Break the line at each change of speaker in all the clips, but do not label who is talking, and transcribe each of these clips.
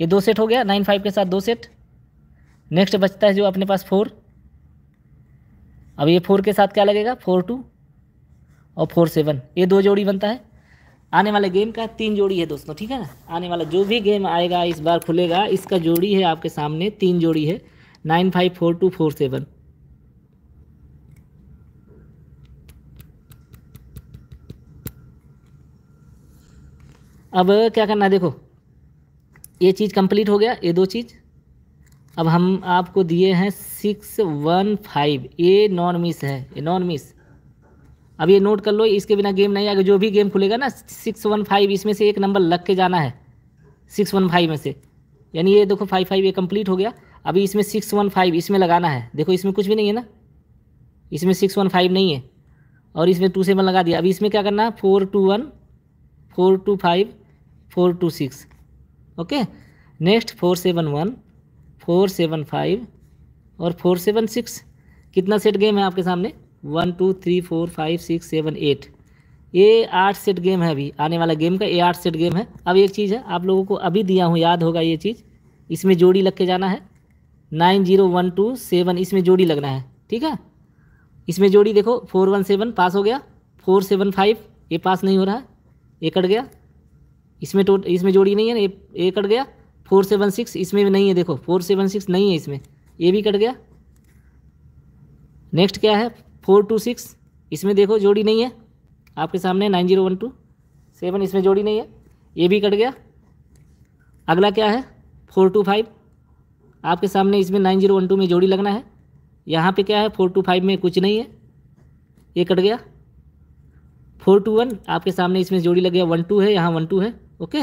ये दो सेट हो गया नाइन फाइव के साथ दो सेट नेक्स्ट बचता है जो अपने पास फोर अब ये फोर के साथ क्या लगेगा फोर टू और फोर सेवन ये दो जोड़ी बनता है आने वाले गेम का तीन जोड़ी है दोस्तों ठीक है ना आने वाला जो भी गेम आएगा इस बार खुलेगा इसका जोड़ी है आपके सामने तीन जोड़ी है nine five four two four seven अब क्या करना है देखो ये चीज़ कंप्लीट हो गया ये दो चीज़ अब हम आपको दिए हैं six one five a non miss है ए नॉन मिस अब ये नोट कर लो इसके बिना गेम नहीं आएगा जो भी गेम खुलेगा ना सिक्स वन फाइव इसमें से एक नंबर लग के जाना है सिक्स वन फाइव में से यानी ये देखो फाइव फाइव ये कंप्लीट हो गया अभी इसमें सिक्स वन फाइव इसमें लगाना है देखो इसमें कुछ भी नहीं है ना इसमें सिक्स वन फाइव नहीं है और इसमें टू सेवन लगा दिया अभी इसमें क्या करना है four two one four two five four two six okay next four seven one four seven five और फोर सेवन सिक्स कितना सेट गेम है आपके सामने one two three four five six seven eight ये आठ सेट गेम है अभी आने वाला गेम का ये आठ सेट गेम है अब एक चीज़ है आप लोगों को अभी दिया हूँ याद होगा ये चीज़ इसमें जोड़ी लग के जाना है nine zero one two seven इसमें जोड़ी लगना है ठीक है इसमें जोड़ी देखो फोर वन सेवन पास हो गया फोर सेवन फाइव ये पास नहीं हो रहा है ये कट गया इसमें टोट तो, इसमें जोड़ी नहीं है ना ये कट गया फोर सेवन सिक्स इसमें भी नहीं है देखो फोर सेवन सिक्स नहीं है इसमें ये भी कट गया नेक्स्ट क्या है फोर टू सिक्स इसमें देखो जोड़ी नहीं है आपके सामने nine zero one two seven इसमें जोड़ी नहीं है ये भी कट गया अगला क्या है फोर टू फाइव आपके सामने इसमें नाइन जीरो वन टू में जोड़ी लगना है यहाँ पे क्या है फोर टू फाइव में कुछ नहीं है ये कट गया फोर टू वन आपके सामने इसमें जोड़ी लग गया वन टू है यहाँ वन टू है ओके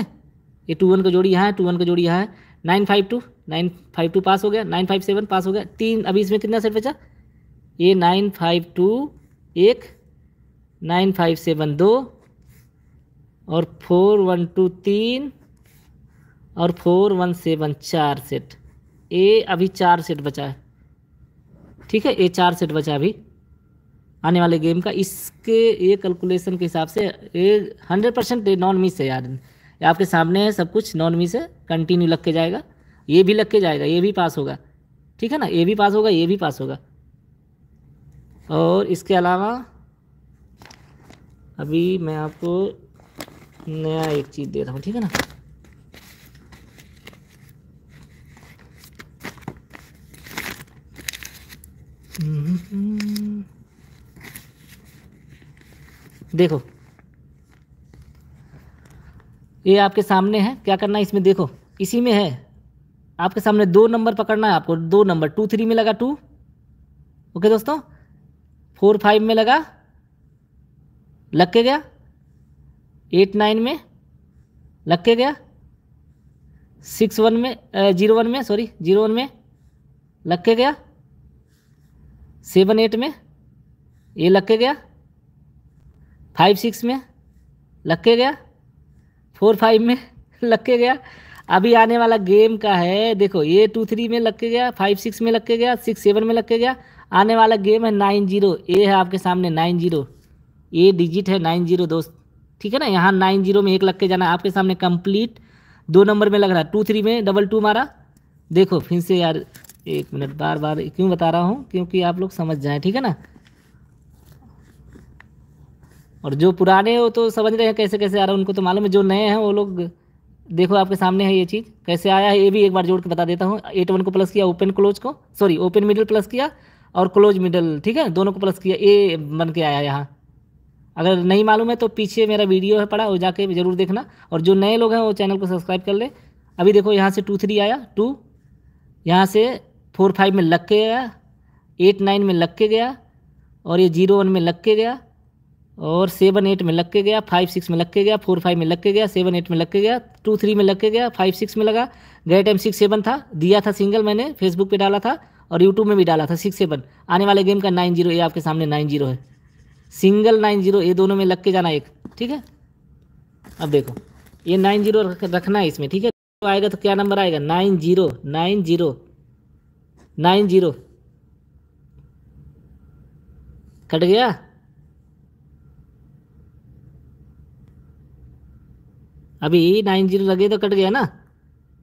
ये टू वन का जोड़ी यहाँ है टू वन का जोड़ी यहाँ है nine five two nine five two pass हो गया नाइन फाइव सेवन पास हो गया तीन अभी इसमें कितना सेट बचा ये नाइन फाइव टू एक नाइन फाइव सेवन दो और फोर वन टू तीन और फोर वन सेवन चार सेट ए अभी चार सेट बचा है ठीक है ए चार सेट बचा अभी आने वाले गेम का इसके ये कैलकुलेशन के हिसाब से ये हंड्रेड परसेंट नॉन मिस है यार आपके सामने है सब कुछ मी से कंटिन्यू लग के जाएगा ये भी लग के जाएगा ये भी पास होगा ठीक है ना ये भी पास होगा ये भी पास होगा और इसके अलावा अभी मैं आपको नया एक चीज़ दे रहा हूँ ठीक है ना हम्म, हम्म, हम्म। देखो ये आपके सामने है क्या करना है इसमें देखो इसी में है आपके सामने दो नंबर पकड़ना है आपको दो नंबर टू थ्री में लगा टू ओके दोस्तों फोर फाइव में लगा लग के गया एट नाइन में लग के गया सिक्स वन में जीरो वन में सॉरी जीरो वन में लग के गया सेवन एट में ये लग के गया फाइव सिक्स में लग के गया फोर फाइव में लग के गया अभी आने वाला गेम का है देखो ये टू थ्री में लग के गया फाइव सिक्स में लग के गया सिक्स सेवन में लग के गया आने वाला गेम है नाइन जीरो ए है आपके सामने नाइन जीरो ए डिजिट है नाइन जीरो दोस्त ठीक है ना यहाँ नाइन जीरो में एक लग के जाना आपके सामने कंप्लीट दो नंबर में लग रहा है टू थ्री में डबल टू मारा देखो फिर से यार एक मिनट बार बार क्यों बता रहा हूँ क्योंकि आप लोग समझ जाएँ ठीक है ना और जो पुराने हो तो समझ रहे हैं कैसे कैसे आ रहा है उनको तो मालूम है जो नए हैं वो लोग देखो आपके सामने है ये चीज़ कैसे आया है ये भी एक बार जोड़ के बता देता हूँ एट वन को प्लस किया ओपन क्लोज को सॉरी ओपन मिडल प्लस किया और क्लोज मिडल ठीक है दोनों को प्लस किया ए बन के आया यहाँ अगर नहीं मालूम है तो पीछे मेरा वीडियो है पड़ा वो जाके ज़रूर देखना और जो नए लोग हैं वो चैनल को सब्सक्राइब कर लें अभी देखो यहाँ से टू थ्री आया टू यहाँ से फोर फाइव में लग के गया एट नाइन में लग के गया और ये जीरो वन में लग के गया और सेवन एट में लग के गया फाइव सिक्स में लग के गया फोर फाइव में लग के गया सेवन एट में लग के गया टू थ्री में लग के गया फाइव सिक्स में लगा गए टाइम सिक्स सेवन था दिया था सिंगल मैंने फेसबुक पे डाला था और यूट्यूब में भी डाला था सिक्स सेवन आने वाले गेम का नाइन जीरो ये आपके सामने नाइन जीरो है सिंगल नाइन जीरो ये दोनों में लग के जाना एक ठीक है अब देखो ये नाइन जीरो रखना है इसमें ठीक है तो आएगा तो क्या नंबर आएगा nine zero nine zero nine zero cut गया अभी नाइन जीरो लगे तो कट गया ना